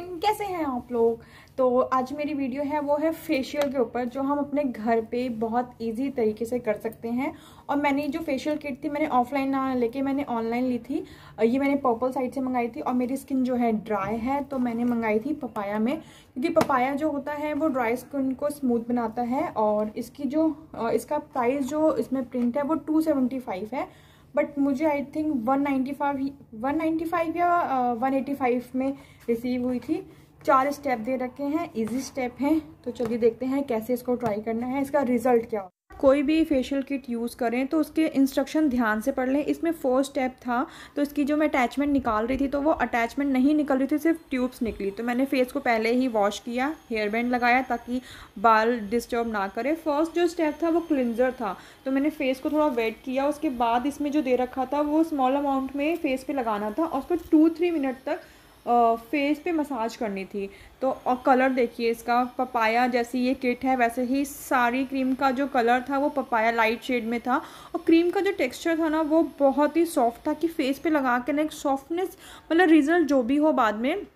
friend कैसे हैं आप लोग तो आज मेरी वीडियो है वो है फेशियल के ऊपर जो हम अपने घर पे बहुत इजी तरीके से कर सकते हैं और मैंने जो फेशियल किट थी मैंने ऑफलाइन ना लेके मैंने ऑनलाइन ली थी ये मैंने पर्पल साइड से मंगाई थी और मेरी स्किन जो है ड्राई है तो मैंने मंगाई थी पपाया में क्योंकि पपाया जो होता है वो ड्राई स्किन को स्मूथ बनाता है और इसकी जो इसका प्राइस जो इसमें प्रिंट है वो टू है बट मुझे आई थिंक 195 195 या uh, 185 में रिसीव हुई थी चार स्टेप दे रखे हैं इजी स्टेप हैं तो चलिए देखते हैं कैसे इसको ट्राई करना है इसका रिजल्ट क्या कोई भी फेशियल किट यूज़ करें तो उसके इंस्ट्रक्शन ध्यान से पढ़ लें इसमें फोर स्टेप था तो इसकी जो मैं अटैचमेंट निकाल रही थी तो वो अटैचमेंट नहीं निकल रही थी सिर्फ ट्यूब्स निकली तो मैंने फेस को पहले ही वॉश किया हेयर बैंड लगाया ताकि बाल डिस्टर्ब ना करें फर्स्ट जो स्टेप था वो क्लिनजर था तो मैंने फेस को थोड़ा वेट किया उसके बाद इसमें जो दे रखा था वो स्मॉल अमाउंट में फेस पर लगाना था और उसको टू थ्री मिनट तक फेस पे मसाज करनी थी तो और कलर देखिए इसका पपाया जैसी ये किट है वैसे ही सारी क्रीम का जो कलर था वो पपाया लाइट शेड में था और क्रीम का जो टेक्सचर था ना वो बहुत ही सॉफ्ट था कि फेस पे लगा के ना एक सॉफ्टनेस मतलब रिज़ल्ट जो भी हो बाद में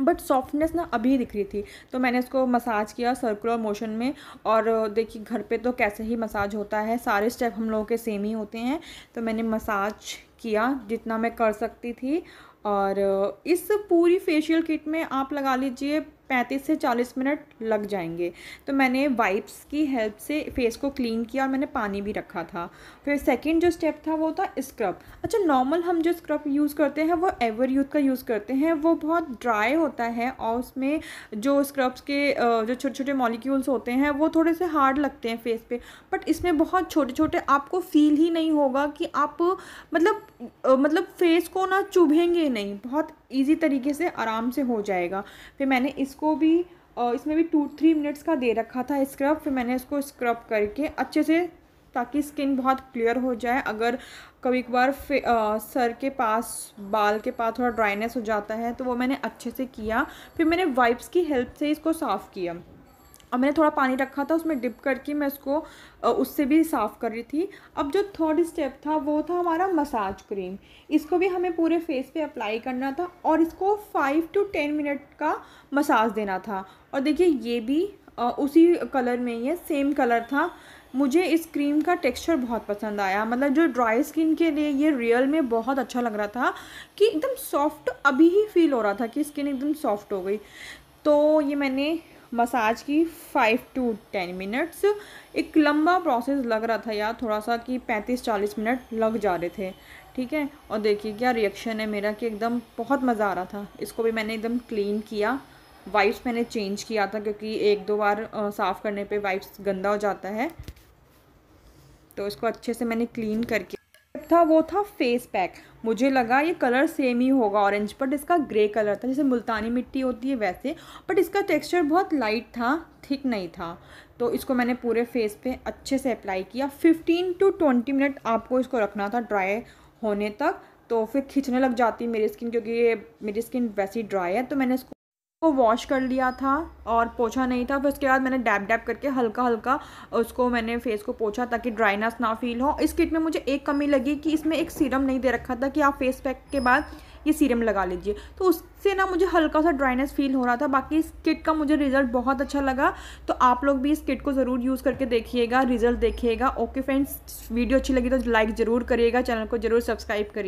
बट सॉफ्टनेस ना अभी दिख रही थी तो मैंने इसको मसाज किया सर्कुलर मोशन में और देखिए घर पे तो कैसे ही मसाज होता है सारे स्टेप हम लोगों के सेम ही होते हैं तो मैंने मसाज किया जितना मैं कर सकती थी और इस पूरी फेशियल किट में आप लगा लीजिए पैंतीस से चालीस मिनट लग जाएंगे तो मैंने वाइप्स की हेल्प से फेस को क्लीन किया और मैंने पानी भी रखा था फिर सेकंड जो स्टेप था वो था स्क्रब अच्छा नॉर्मल हम जो स्क्रब यूज़ करते हैं वो एवर यूथ का यूज़ करते हैं वो बहुत ड्राई होता है और उसमें जो स्क्रब्स के जो छोटे छोटे मॉलिक्यूल्स होते हैं वो थोड़े से हार्ड लगते हैं फेस पे बट इसमें बहुत छोटे छोटे आपको फील ही नहीं होगा कि आप मतलब मतलब फेस को ना चुभेंगे नहीं बहुत ईजी तरीके से आराम से हो जाएगा फिर मैंने इस इसको भी इसमें भी टू थ्री मिनट्स का दे रखा था स्क्रब फिर मैंने इसको स्क्रब करके अच्छे से ताकि स्किन बहुत क्लियर हो जाए अगर कभी एक बार आ, सर के पास बाल के पास थोड़ा ड्राइनेस हो जाता है तो वो मैंने अच्छे से किया फिर मैंने वाइप्स की हेल्प से इसको साफ़ किया और मैंने थोड़ा पानी रखा था उसमें डिप करके मैं उसको उससे भी साफ़ कर रही थी अब जो थर्ड स्टेप था वो था हमारा मसाज क्रीम इसको भी हमें पूरे फेस पे अप्लाई करना था और इसको फाइव टू टेन मिनट का मसाज देना था और देखिए ये भी उसी कलर में ही है सेम कलर था मुझे इस क्रीम का टेक्सचर बहुत पसंद आया मतलब जो ड्राई स्किन के लिए ये रियल में बहुत अच्छा लग रहा था कि एकदम सॉफ्ट अभी ही फील हो रहा था कि स्किन एकदम सॉफ्ट हो गई तो ये मैंने मसाज की फाइव टू टेन मिनट्स एक लंबा प्रोसेस लग रहा था यार थोड़ा सा कि पैंतीस चालीस मिनट लग जा रहे थे ठीक है और देखिए क्या रिएक्शन है मेरा कि एकदम बहुत मज़ा आ रहा था इसको भी मैंने एकदम क्लीन किया वाइप्स मैंने चेंज किया था क्योंकि एक दो बार साफ़ करने पे वाइप्स गंदा हो जाता है तो इसको अच्छे से मैंने क्लीन करके प्रोडक्ट था वो था फेस पैक मुझे लगा ये कलर सेम ही होगा ऑरेंज बट इसका ग्रे कलर था जैसे मुल्तानी मिट्टी होती है वैसे बट इसका टेक्सचर बहुत लाइट था थिक नहीं था तो इसको मैंने पूरे फेस पे अच्छे से अप्लाई किया 15 टू 20 मिनट आपको इसको रखना था ड्राई होने तक तो फिर खींचने लग जाती मेरी स्किन क्योंकि ये मेरी स्किन वैसी ड्राई है तो मैंने इसको को वॉश कर लिया था और पोछा नहीं था फिर उसके बाद मैंने डैप डैप करके हल्का हल्का उसको मैंने फेस को पोछा ताकि ड्राइनेस ना फील हो इस किट में मुझे एक कमी लगी कि इसमें एक सीरम नहीं दे रखा था कि आप फेस पैक के बाद ये सीरम लगा लीजिए तो उससे ना मुझे हल्का सा ड्राइनेस फील हो रहा था बाकी इस किट का मुझे रिजल्ट बहुत अच्छा लगा तो आप लोग भी इस किट को ज़रूर यूज़ करके देखिएगा रिजल्ट देखिएगा ओके फ्रेंड्स वीडियो अच्छी लगी तो लाइक ज़रूर करिएगा चैनल को ज़रूर सब्सक्राइब करिए